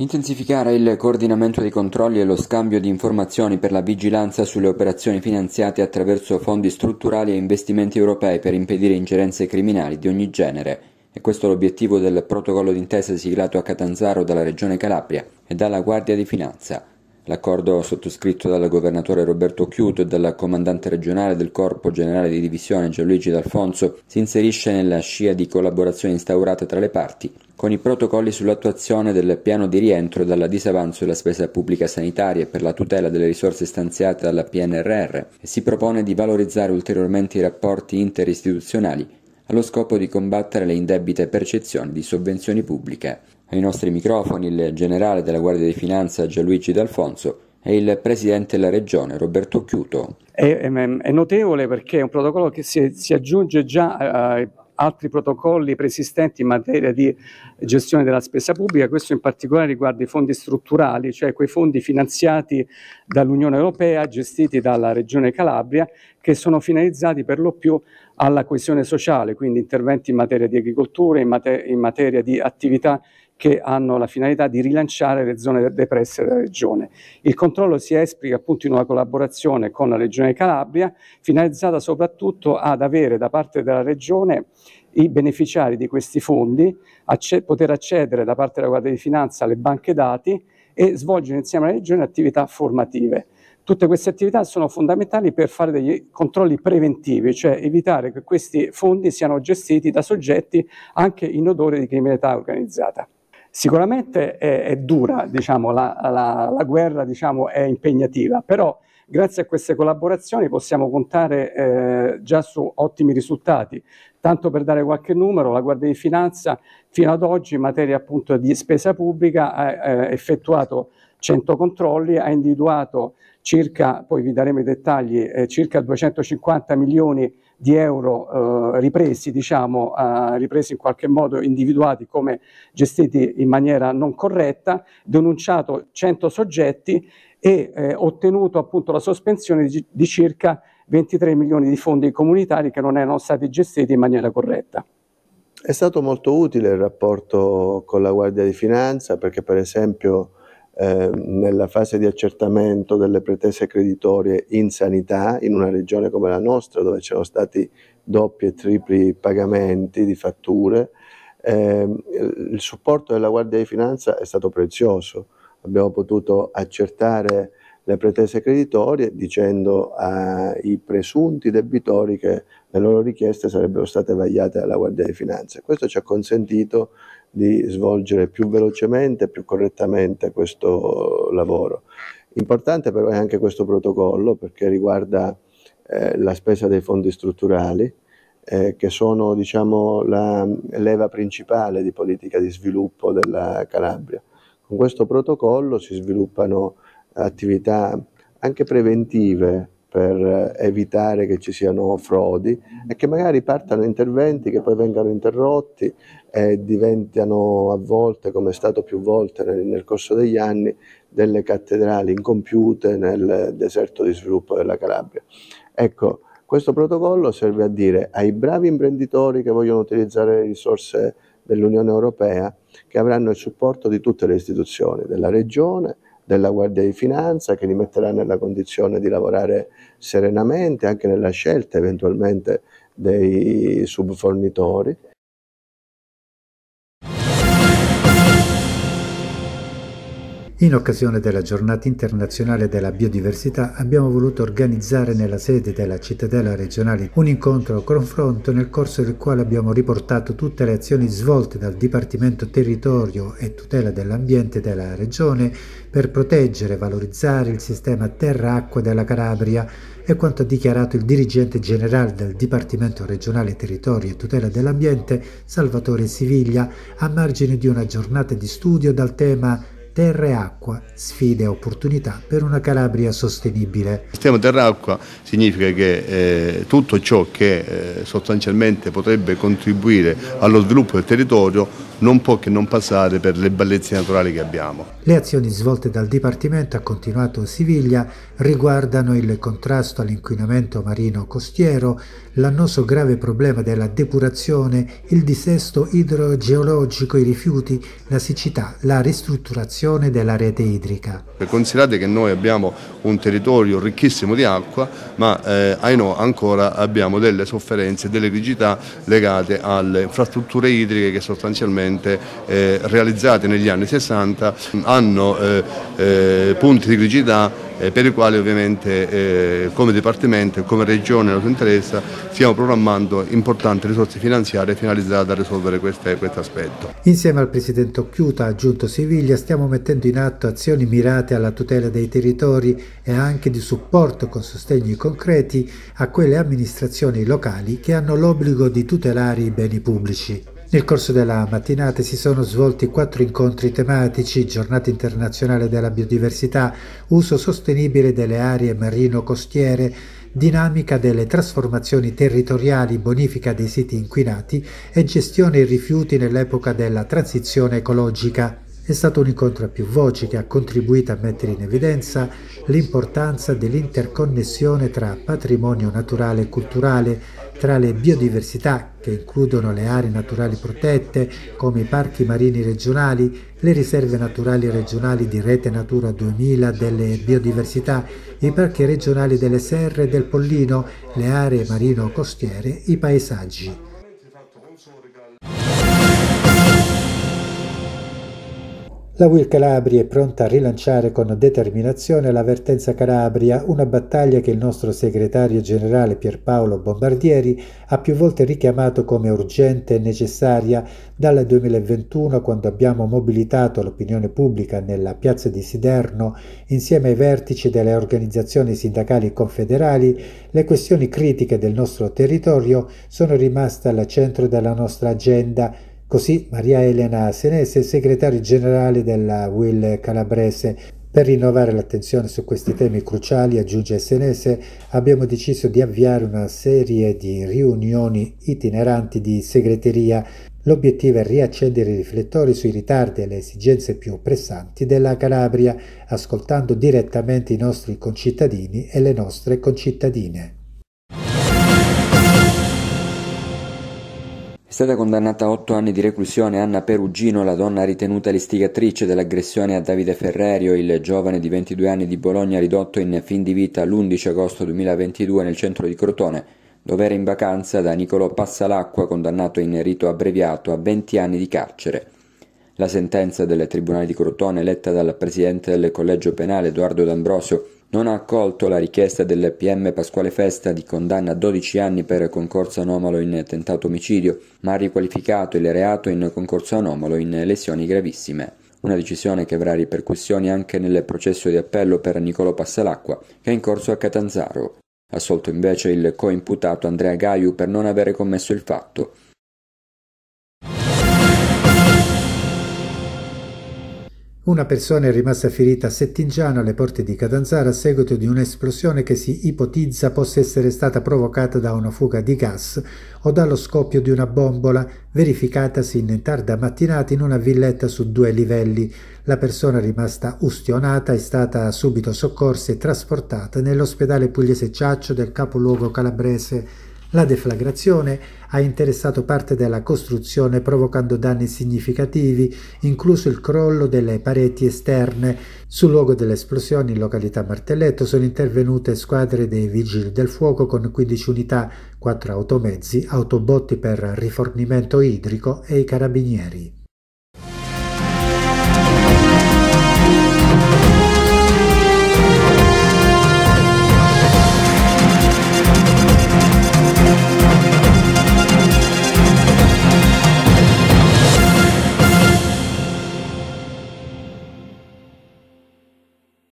Intensificare il coordinamento dei controlli e lo scambio di informazioni per la vigilanza sulle operazioni finanziate attraverso fondi strutturali e investimenti europei per impedire ingerenze criminali di ogni genere. E questo è l'obiettivo del protocollo d'intesa siglato a Catanzaro dalla Regione Calabria e dalla Guardia di Finanza. L'accordo sottoscritto dal governatore Roberto Chiuto e dal comandante regionale del Corpo Generale di Divisione Gianluigi D'Alfonso si inserisce nella scia di collaborazione instaurata tra le parti, con i protocolli sull'attuazione del piano di rientro dal disavanzo della spesa pubblica sanitaria e per la tutela delle risorse stanziate dalla PNRR e si propone di valorizzare ulteriormente i rapporti interistituzionali allo scopo di combattere le indebite percezioni di sovvenzioni pubbliche. Ai nostri microfoni il generale della Guardia di Finanza Gianluigi D'Alfonso e il presidente della regione Roberto Chiuto. È, è, è notevole perché è un protocollo che si, si aggiunge già eh, a, altri protocolli preesistenti in materia di gestione della spesa pubblica, questo in particolare riguarda i fondi strutturali, cioè quei fondi finanziati dall'Unione Europea, gestiti dalla Regione Calabria, che sono finalizzati per lo più alla coesione sociale, quindi interventi in materia di agricoltura, in, mater- in materia di attività che hanno la finalità di rilanciare le zone depresse della regione. Il controllo si esplica appunto in una collaborazione con la regione Calabria, finalizzata soprattutto ad avere da parte della regione i beneficiari di questi fondi, acce poter accedere da parte della Guardia di Finanza alle banche dati e svolgere insieme alla regione attività formative. Tutte queste attività sono fondamentali per fare degli controlli preventivi, cioè evitare che questi fondi siano gestiti da soggetti anche in odore di criminalità organizzata. Sicuramente è, è dura, diciamo, la, la, la, guerra diciamo, è impegnativa, però grazie a queste collaborazioni possiamo contare eh, già su ottimi risultati. Tanto per dare qualche numero, la Guardia di Finanza fino ad oggi in materia appunto di spesa pubblica ha eh, effettuato 100 controlli, ha individuato circa, poi vi daremo i dettagli, eh, circa 250 milioni di euro eh, ripresi, diciamo, eh, ripresi in qualche modo individuati come gestiti in maniera non corretta, denunciato 100 soggetti e eh, ottenuto appunto la sospensione di, di circa 23 milioni di fondi comunitari che non erano stati gestiti in maniera corretta. È stato molto utile il rapporto con la Guardia di Finanza perché per esempio eh, nella fase di accertamento delle pretese creditorie in sanità in una regione come la nostra dove c'erano stati doppi e tripli pagamenti di fatture. Eh, il supporto della Guardia di Finanza è stato prezioso, abbiamo potuto accertare le pretese creditorie dicendo ai presunti debitori che le loro richieste sarebbero state vagliate dalla Guardia di Finanza. Questo ci ha consentito di svolgere più velocemente e più correttamente questo lavoro. Importante però è anche questo protocollo perché riguarda eh, la spesa dei fondi strutturali eh, che sono diciamo, la leva principale di politica di sviluppo della Calabria. Con questo protocollo si sviluppano attività anche preventive per evitare che ci siano frodi e che magari partano interventi che poi vengano interrotti e diventano a volte, come è stato più volte nel, nel corso degli anni, delle cattedrali incompiute nel deserto di sviluppo della Calabria. Ecco, questo protocollo serve a dire ai bravi imprenditori che vogliono utilizzare le risorse dell'Unione Europea che avranno il supporto di tutte le istituzioni, della Regione, della Guardia di Finanza che li metterà nella condizione di lavorare serenamente anche nella scelta eventualmente dei subfornitori. In occasione della giornata internazionale della biodiversità abbiamo voluto organizzare nella sede della cittadella regionale un incontro o confronto nel corso del quale abbiamo riportato tutte le azioni svolte dal Dipartimento Territorio e Tutela dell'Ambiente della Regione per proteggere e valorizzare il sistema terra-acqua della Calabria e quanto ha dichiarato il dirigente generale del Dipartimento Regionale Territorio e Tutela dell'Ambiente, Salvatore Siviglia, a margine di una giornata di studio dal tema Terra e acqua, sfide e opportunità per una Calabria sostenibile. Il sistema terra-acqua significa che eh, tutto ciò che eh, sostanzialmente potrebbe contribuire allo sviluppo del territorio non può che non passare per le bellezze naturali che abbiamo. Le azioni svolte dal Dipartimento, ha continuato Siviglia, riguardano il contrasto all'inquinamento marino costiero, l'annoso grave problema della depurazione, il dissesto idrogeologico, i rifiuti, la siccità, la ristrutturazione della rete idrica. Considerate che noi abbiamo un territorio ricchissimo di acqua, ma eh, no, ancora abbiamo delle sofferenze, delle rigidità legate alle infrastrutture idriche che sostanzialmente sicuramente eh, realizzate negli anni 60 hanno eh, eh, punti di rigidità eh, per i quali ovviamente eh, come Dipartimento e come Regione non interessa stiamo programmando importanti risorse finanziarie finalizzate a risolvere questo aspetto. Insieme al Presidente Occhiuta, aggiunto Siviglia, stiamo mettendo in atto azioni mirate alla tutela dei territori e anche di supporto con sostegni concreti a quelle amministrazioni locali che hanno l'obbligo di tutelare i beni pubblici. Nel corso della mattinata si sono svolti quattro incontri tematici, giornata internazionale della biodiversità, uso sostenibile delle aree marino-costiere, dinamica delle trasformazioni territoriali, bonifica dei siti inquinati e gestione dei rifiuti nell'epoca della transizione ecologica. È stato un incontro a più voci che ha contribuito a mettere in evidenza l'importanza dell'interconnessione tra patrimonio naturale e culturale, tra le biodiversità, che includono le aree naturali protette, come i parchi marini regionali, le riserve naturali regionali di Rete Natura 2000 delle biodiversità, i parchi regionali delle serre e del Pollino, le aree marino-costiere, i paesaggi. La Will Calabria è pronta a rilanciare con determinazione la Calabria, una battaglia che il nostro segretario generale Pierpaolo Bombardieri ha più volte richiamato come urgente e necessaria dal 2021 quando abbiamo mobilitato l'opinione pubblica nella piazza di Siderno insieme ai vertici delle organizzazioni sindacali confederali, le questioni critiche del nostro territorio sono rimaste al centro della nostra agenda Così Maria Elena Senese, segretario generale della Will Calabrese, per rinnovare l'attenzione su questi temi cruciali, aggiunge Senese, abbiamo deciso di avviare una serie di riunioni itineranti di segreteria. L'obiettivo è riaccendere i riflettori sui ritardi e le esigenze più pressanti della Calabria, ascoltando direttamente i nostri concittadini e le nostre concittadine. È stata condannata a otto anni di reclusione Anna Perugino, la donna ritenuta l'istigatrice dell'aggressione a Davide Ferrerio, il giovane di 22 anni di Bologna ridotto in fin di vita l'11 agosto 2022 nel centro di Crotone, dove era in vacanza da Nicolò Passalacqua, condannato in rito abbreviato a 20 anni di carcere. La sentenza del Tribunale di Crotone, letta dal presidente del collegio penale Edoardo D'Ambrosio, non ha accolto la richiesta del PM Pasquale Festa di condanna a 12 anni per concorso anomalo in tentato omicidio, ma ha riqualificato il reato in concorso anomalo in lesioni gravissime. Una decisione che avrà ripercussioni anche nel processo di appello per Niccolò Passalacqua, che è in corso a Catanzaro. Assolto invece il coimputato Andrea Gaiu per non avere commesso il fatto. Una persona è rimasta ferita a Settingiano alle porte di Catanzaro a seguito di un'esplosione che si ipotizza possa essere stata provocata da una fuga di gas o dallo scoppio di una bombola verificatasi in tarda mattinata in una villetta su due livelli. La persona rimasta ustionata è stata subito soccorsa e trasportata nell'ospedale pugliese Ciaccio del capoluogo calabrese la deflagrazione ha interessato parte della costruzione provocando danni significativi, incluso il crollo delle pareti esterne. Sul luogo delle esplosioni in località Martelletto sono intervenute squadre dei vigili del fuoco con 15 unità, 4 automezzi, autobotti per rifornimento idrico e i carabinieri.